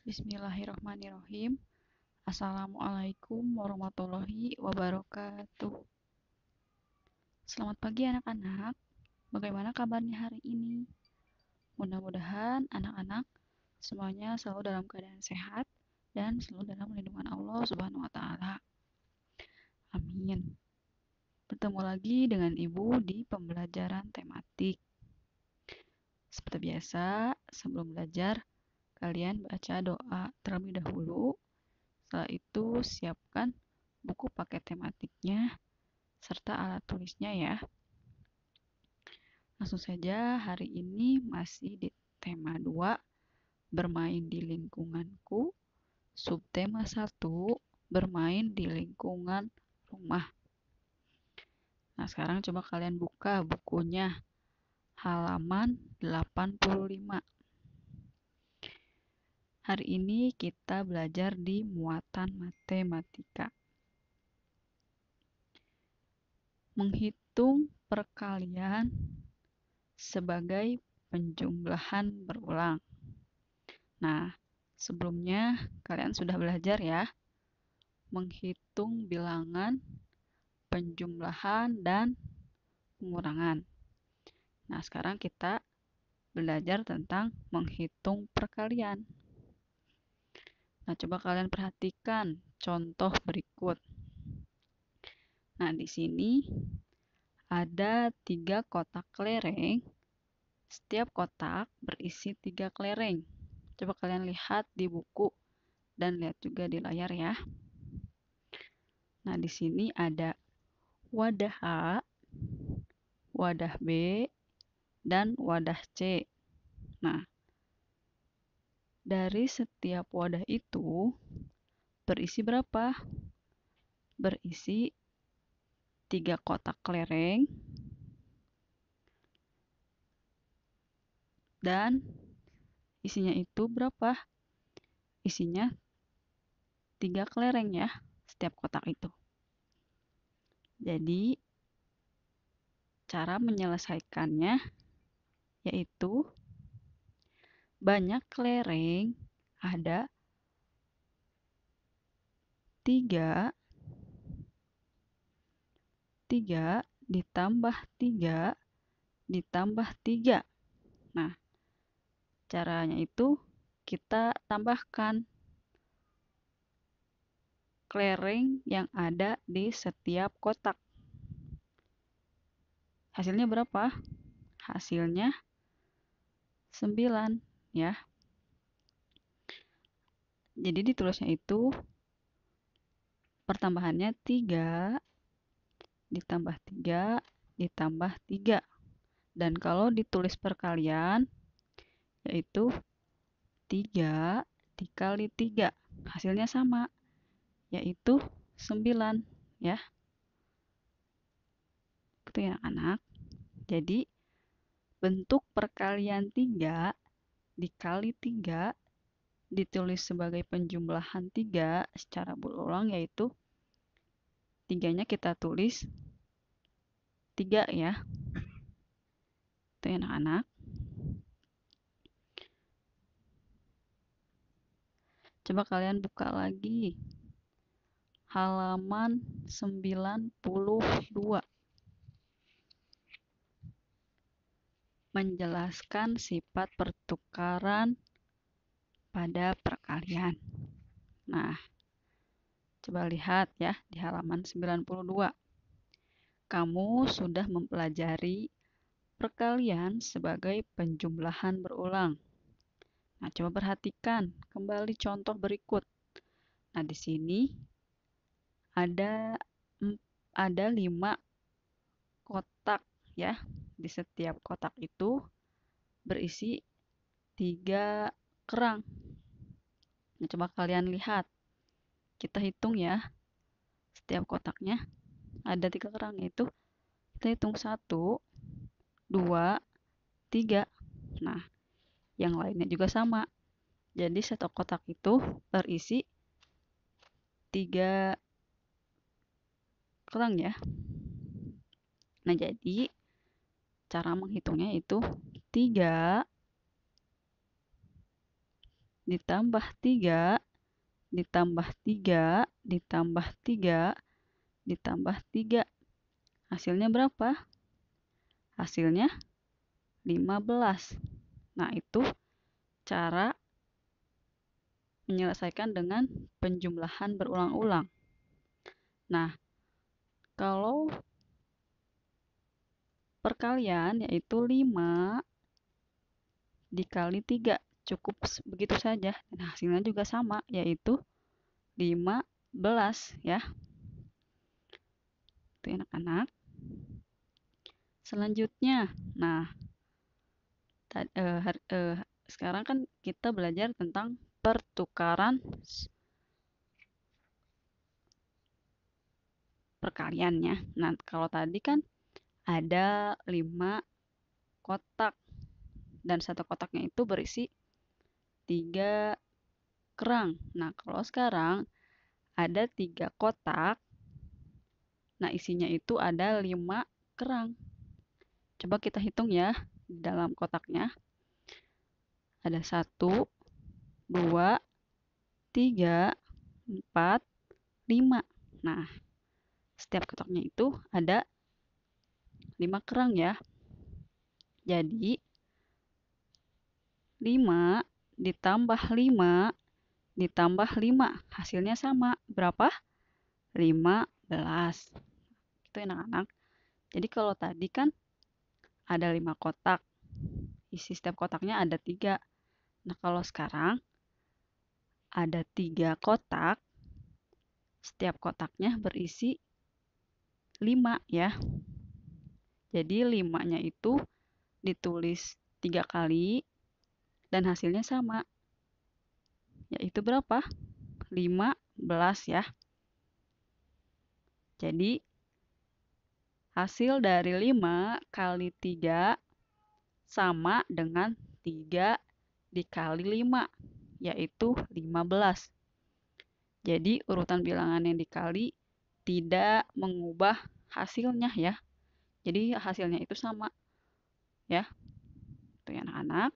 Bismillahirrahmanirrahim. Assalamualaikum warahmatullahi wabarakatuh. Selamat pagi anak-anak. Bagaimana kabarnya hari ini? Mudah-mudahan anak-anak semuanya selalu dalam keadaan sehat dan selalu dalam lindungan Allah Subhanahu wa taala. Amin. Bertemu lagi dengan Ibu di pembelajaran tematik. Seperti biasa, sebelum belajar, Kalian baca doa terlebih dahulu. Setelah itu siapkan buku paket tematiknya serta alat tulisnya ya. Langsung saja hari ini masih di tema 2 bermain di lingkunganku. Subtema 1 bermain di lingkungan rumah. Nah, sekarang coba kalian buka bukunya halaman 85. Hari ini kita belajar di muatan matematika. Menghitung perkalian sebagai penjumlahan berulang. Nah, sebelumnya kalian sudah belajar ya menghitung bilangan, penjumlahan, dan pengurangan. Nah, sekarang kita belajar tentang menghitung perkalian. Nah, coba kalian perhatikan contoh berikut. Nah, di sini ada tiga kotak kelereng Setiap kotak berisi tiga kelereng Coba kalian lihat di buku dan lihat juga di layar ya. Nah, di sini ada wadah A, wadah B, dan wadah C. Nah, dari setiap wadah itu berisi berapa? Berisi tiga kotak kelereng dan isinya itu berapa? Isinya tiga kelereng ya setiap kotak itu. Jadi cara menyelesaikannya yaitu banyak kelereng ada tiga tiga ditambah tiga ditambah tiga nah caranya itu kita tambahkan kelereng yang ada di setiap kotak. Hasilnya berapa? Hasilnya 9 ya. Jadi ditulisnya itu pertambahannya 3 ditambah 3 ditambah 3. Dan kalau ditulis perkalian yaitu 3 dikali 3. Hasilnya sama yaitu 9 ya. Itu ya anak. Jadi bentuk perkalian 3 dikali 3 ditulis sebagai penjumlahan 3 secara berulang yaitu tiganya kita tulis 3 ya. Itu anak-anak. Coba kalian buka lagi halaman 92. menjelaskan sifat pertukaran pada perkalian. Nah, coba lihat ya di halaman 92. Kamu sudah mempelajari perkalian sebagai penjumlahan berulang. Nah, coba perhatikan kembali contoh berikut. Nah, di sini ada ada 5 kotak ya di setiap kotak itu berisi tiga kerang. Nah, coba kalian lihat. Kita hitung ya. Setiap kotaknya ada tiga kerang itu. kita hitung satu, dua, tiga. Nah, yang lainnya juga sama. Jadi satu kotak itu berisi tiga kerang ya. Nah, jadi cara menghitungnya itu 3 ditambah 3 ditambah 3 ditambah 3 ditambah 3 hasilnya berapa? hasilnya 15 nah itu cara menyelesaikan dengan penjumlahan berulang-ulang nah kalau perkalian yaitu 5 dikali 3 cukup begitu saja dan nah, hasilnya juga sama yaitu 15 ya itu anak-anak selanjutnya nah eh, eh, sekarang kan kita belajar tentang pertukaran perkaliannya nah kalau tadi kan ada lima kotak dan satu kotaknya itu berisi tiga kerang. Nah, kalau sekarang ada tiga kotak. Nah, isinya itu ada lima kerang. Coba kita hitung ya di dalam kotaknya. Ada satu, dua, tiga, empat, lima. Nah, setiap kotaknya itu ada 5 kerang ya. Jadi 5 ditambah 5 ditambah 5 hasilnya sama. Berapa? 15. Itu anak-anak. Jadi kalau tadi kan ada 5 kotak. Isi setiap kotaknya ada 3. Nah, kalau sekarang ada 3 kotak. Setiap kotaknya berisi 5 ya. Jadi limanya itu ditulis tiga kali dan hasilnya sama. Yaitu berapa? 15 ya. Jadi hasil dari 5 kali 3 sama dengan 3 dikali 5 yaitu 15. Jadi urutan bilangan yang dikali tidak mengubah hasilnya ya. Jadi hasilnya itu sama. Ya. Itu ya, anak-anak.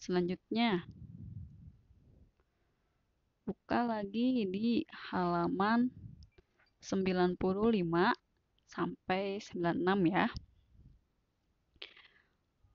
Selanjutnya buka lagi di halaman 95 sampai 96 ya.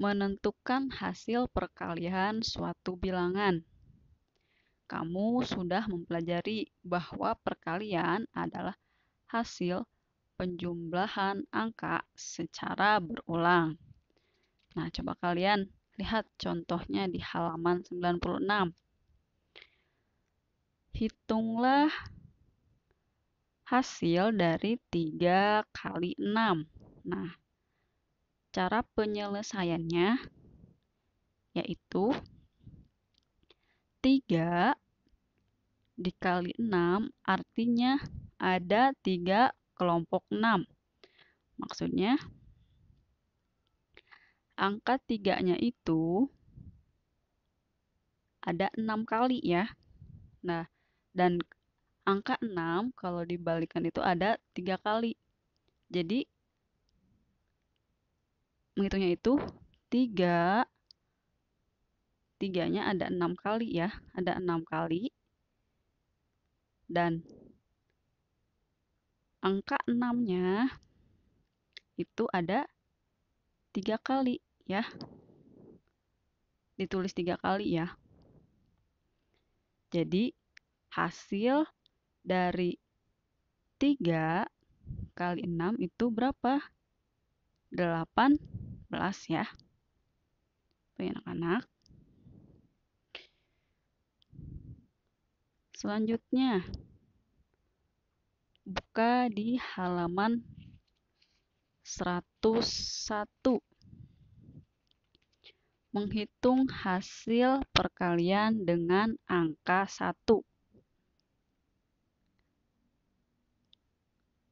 Menentukan hasil perkalian suatu bilangan. Kamu sudah mempelajari bahwa perkalian adalah hasil penjumlahan angka secara berulang. Nah, coba kalian lihat contohnya di halaman 96. Hitunglah hasil dari 3 kali 6. Nah, cara penyelesaiannya yaitu 3 dikali 6 artinya ada 3 kelompok 6. Maksudnya, angka tiganya itu ada 6 kali ya. Nah, dan angka 6 kalau dibalikan itu ada 3 kali. Jadi, menghitungnya itu 3 tiganya ada enam kali ya ada enam kali dan angka 6-nya itu ada tiga kali ya. Ditulis tiga kali ya. Jadi hasil dari tiga kali enam itu berapa? Delapan belas ya. Baik ya, anak-anak. Selanjutnya, buka di halaman 101. Menghitung hasil perkalian dengan angka 1.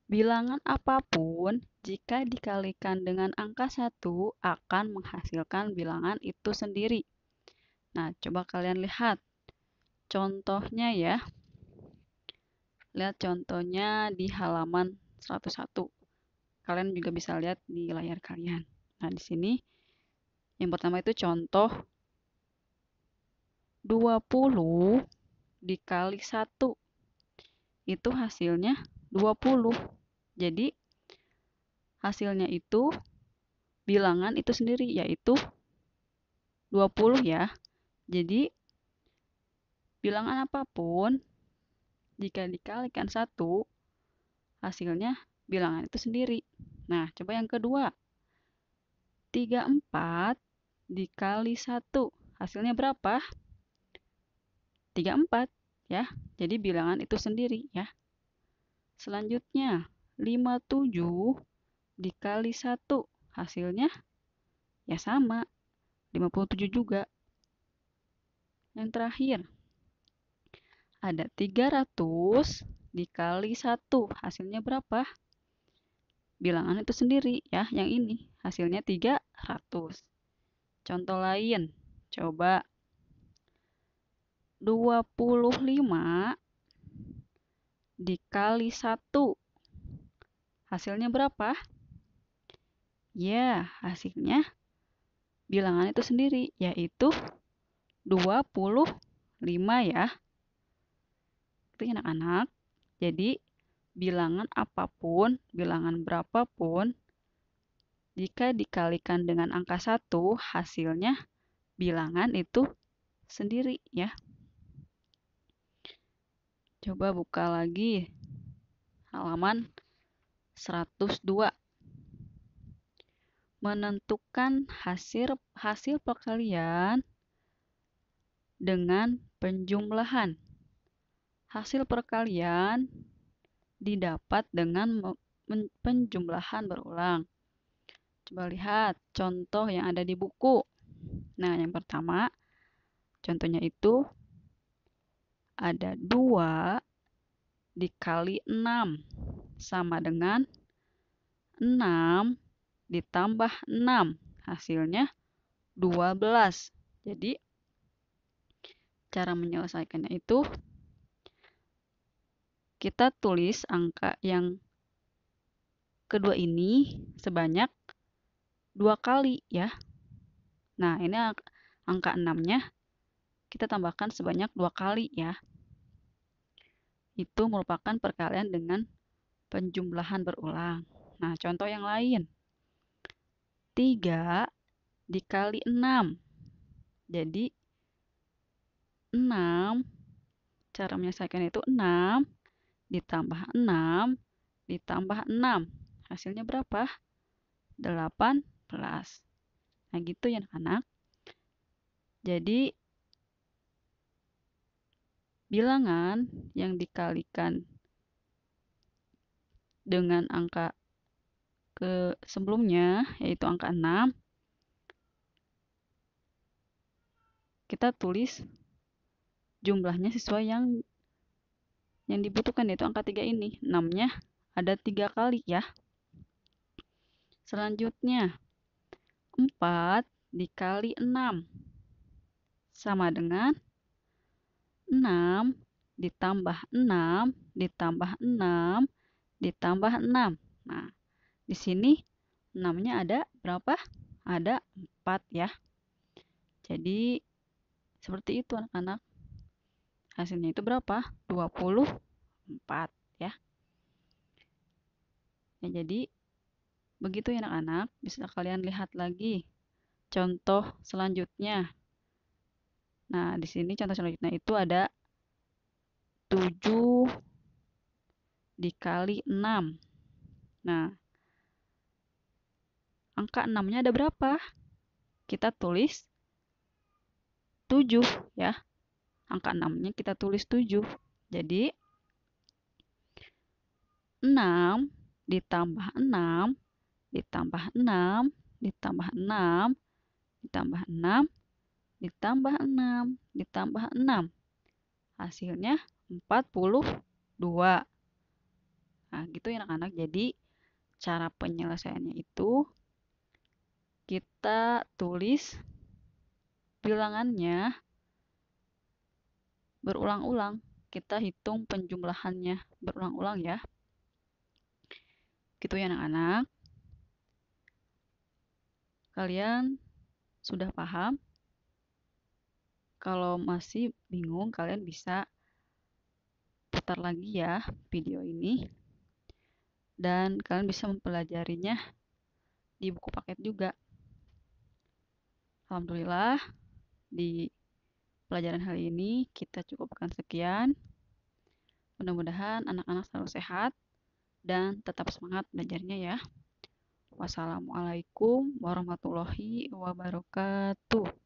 Bilangan apapun, jika dikalikan dengan angka 1, akan menghasilkan bilangan itu sendiri. Nah, coba kalian lihat. Contohnya ya. Lihat contohnya di halaman 101. Kalian juga bisa lihat di layar kalian. Nah, di sini yang pertama itu contoh 20 dikali 1 itu hasilnya 20. Jadi hasilnya itu bilangan itu sendiri yaitu 20 ya. Jadi bilangan apapun jika dikalikan satu, hasilnya bilangan itu sendiri. Nah, coba yang kedua. 34 dikali 1. Hasilnya berapa? 34, ya. Jadi bilangan itu sendiri, ya. Selanjutnya, 57 dikali 1. Hasilnya ya sama, 57 juga. Yang terakhir, ada 300 dikali 1. Hasilnya berapa? Bilangan itu sendiri ya, yang ini. Hasilnya 300. Contoh lain, coba 25 dikali 1. Hasilnya berapa? Ya, hasilnya bilangan itu sendiri, yaitu 25 ya akting anak-anak. Jadi bilangan apapun, bilangan berapapun, jika dikalikan dengan angka 1, hasilnya bilangan itu sendiri ya. Coba buka lagi halaman 102. Menentukan hasil hasil perkalian dengan penjumlahan. Hasil perkalian didapat dengan penjumlahan berulang. Coba lihat contoh yang ada di buku. Nah, yang pertama contohnya itu ada 2 dikali 6 sama dengan 6 ditambah 6. Hasilnya 12. Jadi cara menyelesaikannya itu kita tulis angka yang kedua ini sebanyak dua kali ya. Nah, ini angka 6-nya kita tambahkan sebanyak dua kali ya. Itu merupakan perkalian dengan penjumlahan berulang. Nah, contoh yang lain. 3 dikali 6. Jadi 6 cara menyelesaikan itu 6 ditambah 6 ditambah 6. Hasilnya berapa? 18. Nah, gitu ya anak-anak. Jadi bilangan yang dikalikan dengan angka ke sebelumnya yaitu angka 6 kita tulis jumlahnya sesuai yang yang dibutuhkan yaitu angka 3 ini. 6-nya ada 3 kali ya. Selanjutnya 4 dikali 6 sama dengan 6 ditambah 6 ditambah 6 ditambah 6. Nah, di sini 6-nya ada berapa? Ada 4 ya. Jadi seperti itu anak-anak hasilnya itu berapa? 24 ya. Ya jadi begitu ya anak-anak, bisa kalian lihat lagi contoh selanjutnya. Nah, di sini contoh selanjutnya itu ada 7 dikali 6. Nah, angka 6-nya ada berapa? Kita tulis 7 ya angka 6-nya kita tulis 7. Jadi 6 ditambah 6 ditambah 6 ditambah 6 ditambah 6 ditambah 6 ditambah 6. Hasilnya 42. Nah, gitu ya anak-anak. Jadi cara penyelesaiannya itu kita tulis bilangannya berulang-ulang. Kita hitung penjumlahannya berulang-ulang ya. Gitu ya anak-anak. Kalian sudah paham? Kalau masih bingung, kalian bisa putar lagi ya video ini. Dan kalian bisa mempelajarinya di buku paket juga. Alhamdulillah di pelajaran hari ini kita cukupkan sekian. Mudah-mudahan anak-anak selalu sehat dan tetap semangat belajarnya ya. Wassalamualaikum warahmatullahi wabarakatuh.